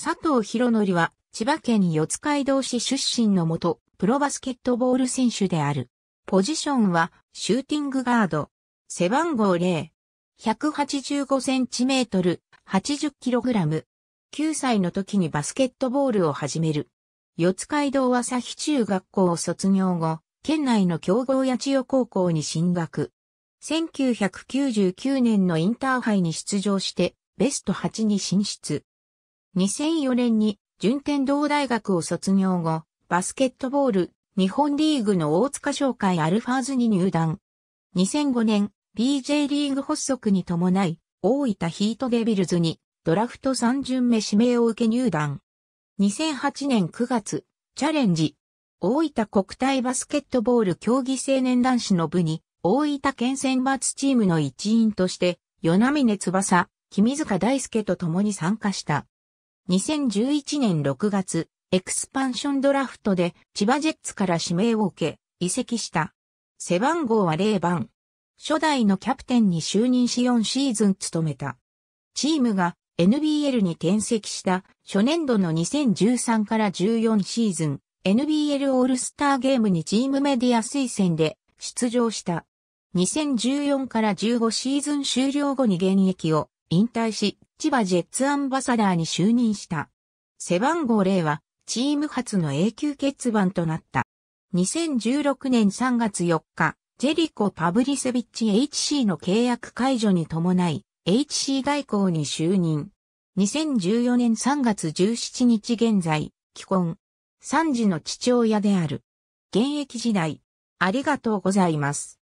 佐藤博則は、千葉県四街道市出身のもと、プロバスケットボール選手である。ポジションは、シューティングガード。背番号0。185センチメートル、80キログラム。9歳の時にバスケットボールを始める。四街道朝日中学校を卒業後、県内の強豪八千代高校に進学。1999年のインターハイに出場して、ベスト8に進出。2004年に順天堂大学を卒業後、バスケットボール、日本リーグの大塚商会アルファーズに入団。2005年、BJ リーグ発足に伴い、大分ヒートデビルズにドラフト3巡目指名を受け入団。2008年9月、チャレンジ。大分国体バスケットボール競技青年男子の部に、大分県選抜チームの一員として、与那峰翼、君塚大輔と共に参加した。2011年6月、エクスパンションドラフトで千葉ジェッツから指名を受け、移籍した。背番号は0番。初代のキャプテンに就任し4シーズン務めた。チームが NBL に転籍した初年度の2013から14シーズン、NBL オールスターゲームにチームメディア推薦で出場した。2014から15シーズン終了後に現役を引退し、千葉ジェッツアンバサダーに就任した。背番号0は、チーム初の永久欠番となった。2016年3月4日、ジェリコ・パブリセビッチ HC の契約解除に伴い、HC 外交に就任。2014年3月17日現在、既婚。3児の父親である。現役時代、ありがとうございます。